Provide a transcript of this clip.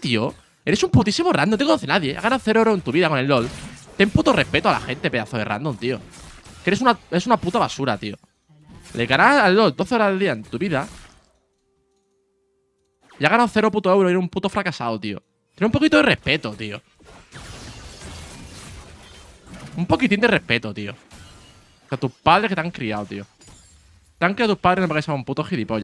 tío. Eres un putísimo random, no te conoce nadie. Has ganado 0 oro en tu vida con el LOL. Ten puto respeto a la gente, pedazo de random, tío. Que eres una, es una puta basura, tío. Le ganas al LOL 12 horas al día en tu vida. Y ha ganado 0 puto euro y eres un puto fracasado, tío. Tiene un poquito de respeto, tío. Un poquitín de respeto, tío. a tus padres que te han criado, tío. ¿Tan que a tus padres no me parece un puto gilipollas.